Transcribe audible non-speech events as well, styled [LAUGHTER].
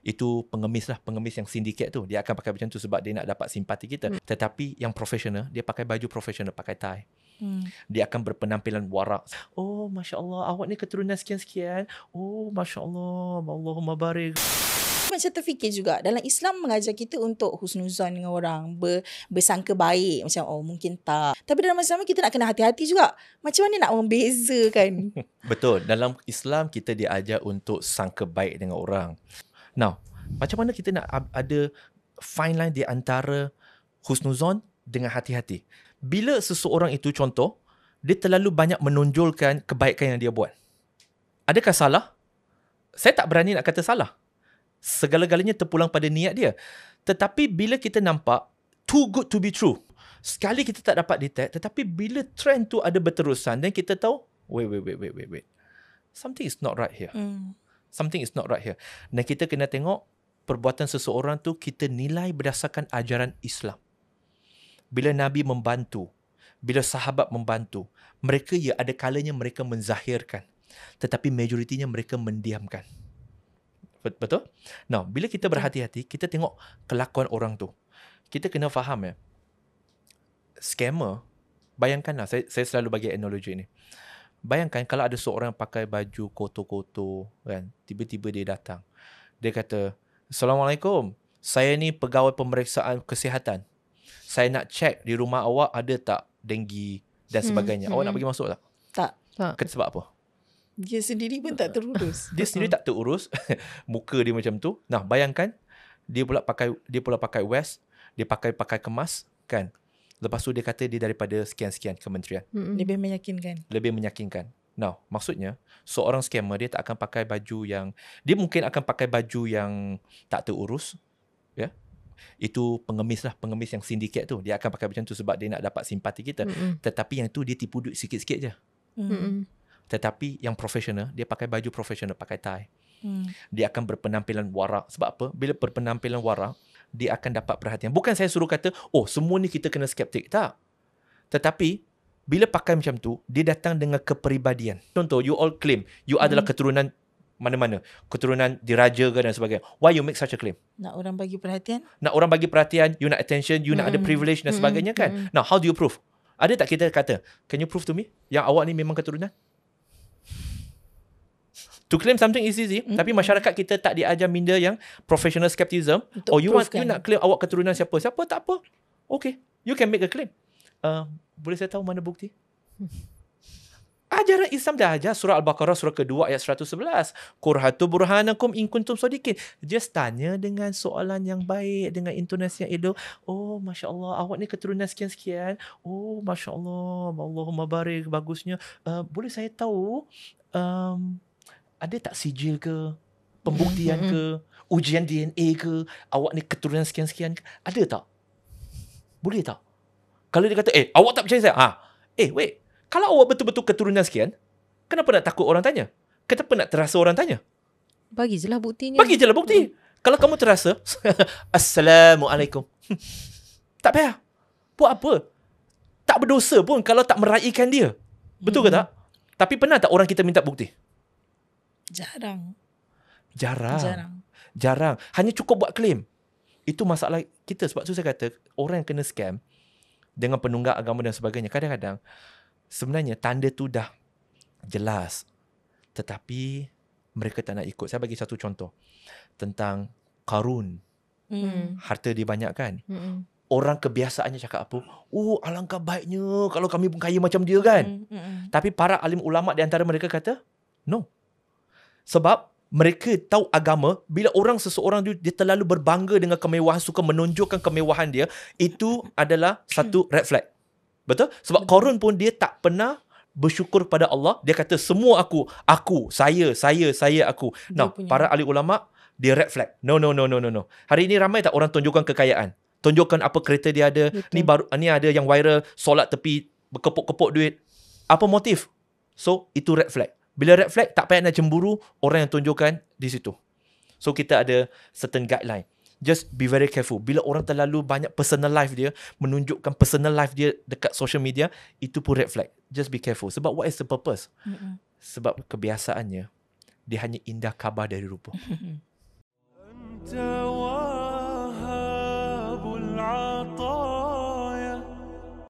itu pengemis lah pengemis yang sindiket tu dia akan pakai macam tu sebab dia nak dapat simpati kita hmm. tetapi yang profesional dia pakai baju profesional pakai tie hmm. dia akan berpenampilan warak oh masya Allah awak ni keturunan sekian sekian oh masya Allah Allahumma barik macam terfikir juga dalam Islam mengajar kita untuk husnuzan dengan orang ber, bersangka baik macam oh mungkin tak tapi dalam masa sama kita nak kena hati-hati juga macam mana nak membezakan [LAUGHS] betul dalam Islam kita diajar untuk sangka baik dengan orang Now, macam mana kita nak ada fine line di antara husnuzon dengan hati-hati? Bila seseorang itu contoh, dia terlalu banyak menonjolkan kebaikan yang dia buat. Adakah salah? Saya tak berani nak kata salah. Segala-galanya terpulang pada niat dia. Tetapi bila kita nampak too good to be true, sekali kita tak dapat detect, tetapi bila trend tu ada berterusan, then kita tahu, wait, wait, wait, wait, wait, wait. Something is not right here. Mm something is not right here. Dan kita kena tengok perbuatan seseorang tu kita nilai berdasarkan ajaran Islam. Bila Nabi membantu, bila sahabat membantu, mereka ya ada kalanya mereka menzahirkan. Tetapi majoritinya mereka mendiamkan. Betul? Now, bila kita berhati-hati, kita tengok kelakuan orang tu. Kita kena faham ya. Scammer, bayangkanlah, saya, saya selalu bagi analogi ini. Bayangkan kalau ada seorang pakai baju kotor-kotor kan, tiba-tiba dia datang. Dia kata, Assalamualaikum, saya ni pegawai pemeriksaan kesihatan. Saya nak check di rumah awak ada tak denggi dan hmm, sebagainya. Hmm, awak hmm. nak pergi masuk tak? Tak. Kata sebab apa? Dia sendiri pun tak terurus. dia sendiri tak terurus. [LAUGHS] Muka dia macam tu. Nah, bayangkan dia pula pakai dia pula pakai vest, dia pakai pakai kemas kan. Lepas tu dia kata dia daripada sekian-sekian kementerian. Mm-mm. Lebih meyakinkan. Lebih meyakinkan. Now, maksudnya seorang scammer dia tak akan pakai baju yang dia mungkin akan pakai baju yang tak terurus. Ya. Yeah? Itu pengemis lah, pengemis yang sindiket tu. Dia akan pakai macam tu sebab dia nak dapat simpati kita. Mm-mm. Tetapi yang tu dia tipu duit sikit-sikit je. Mm. Mm-mm. Tetapi yang profesional, dia pakai baju profesional, pakai tie. Mm. Dia akan berpenampilan warak. Sebab apa? Bila berpenampilan warak, dia akan dapat perhatian. Bukan saya suruh kata, oh semua ni kita kena skeptik. Tak. Tetapi, bila pakai macam tu, dia datang dengan kepribadian. Contoh, you all claim you hmm. adalah keturunan mana-mana. Keturunan diraja ke dan sebagainya. Why you make such a claim? Nak orang bagi perhatian. Nak orang bagi perhatian, you nak attention, you hmm. nak ada hmm. privilege dan hmm. sebagainya hmm. kan. Hmm. Now, how do you prove? Ada tak kita kata, can you prove to me yang awak ni memang keturunan? to claim something is easy mm-hmm. tapi masyarakat kita tak diajar minda yang professional skepticism Untuk oh you want you nak claim awak keturunan siapa siapa tak apa okay you can make a claim uh, boleh saya tahu mana bukti [LAUGHS] Ajaran Islam dah ajar surah Al-Baqarah surah kedua ayat 111. Qurhatu burhanakum in kuntum sodikin. Just tanya dengan soalan yang baik, dengan intonasi yang elok. Oh, Masya Allah, awak ni keturunan sekian-sekian. Oh, Masya Allah, Allahumma barik, bagusnya. Uh, boleh saya tahu, um, ada tak sijil ke pembuktian ke [LAUGHS] ujian DNA ke awak ni keturunan sekian-sekian ke ada tak boleh tak kalau dia kata eh awak tak percaya saya ha eh wait kalau awak betul-betul keturunan sekian kenapa nak takut orang tanya kenapa nak terasa orang tanya bagi je lah buktinya bagi je lah bukti hmm. kalau kamu terasa [LAUGHS] assalamualaikum [LAUGHS] tak payah buat apa tak berdosa pun kalau tak meraihkan dia betul hmm. ke tak tapi pernah tak orang kita minta bukti? Jarang. Jarang. Jarang. Jarang. Hanya cukup buat klaim. Itu masalah kita. Sebab tu saya kata, orang yang kena scam dengan penunggak agama dan sebagainya, kadang-kadang sebenarnya tanda tu dah jelas. Tetapi mereka tak nak ikut. Saya bagi satu contoh tentang karun. Mm. Harta dia banyak kan? Mm-mm. Orang kebiasaannya cakap apa? Oh, alangkah baiknya kalau kami pun kaya macam dia kan? Mm-mm. Hmm, hmm. Tapi para alim ulama di antara mereka kata, no. Mm. Sebab mereka tahu agama bila orang seseorang dia, dia terlalu berbangga dengan kemewahan suka menunjukkan kemewahan dia itu adalah satu hmm. red flag. Betul? Sebab Korun pun dia tak pernah bersyukur pada Allah. Dia kata semua aku, aku, saya, saya, saya aku. Nah, para ahli ulama dia red flag. No no no no no no. Hari ini ramai tak orang tunjukkan kekayaan. Tunjukkan apa kereta dia ada. Betul. Ni baru ni ada yang viral solat tepi berkepuk-kepuk duit. Apa motif? So itu red flag. Bila red flag, tak payah nak cemburu orang yang tunjukkan di situ. So, kita ada certain guideline. Just be very careful. Bila orang terlalu banyak personal life dia, menunjukkan personal life dia dekat social media, itu pun red flag. Just be careful. Sebab what is the purpose? Mm-hmm. Sebab kebiasaannya, dia hanya indah khabar dari rupa. [LAUGHS]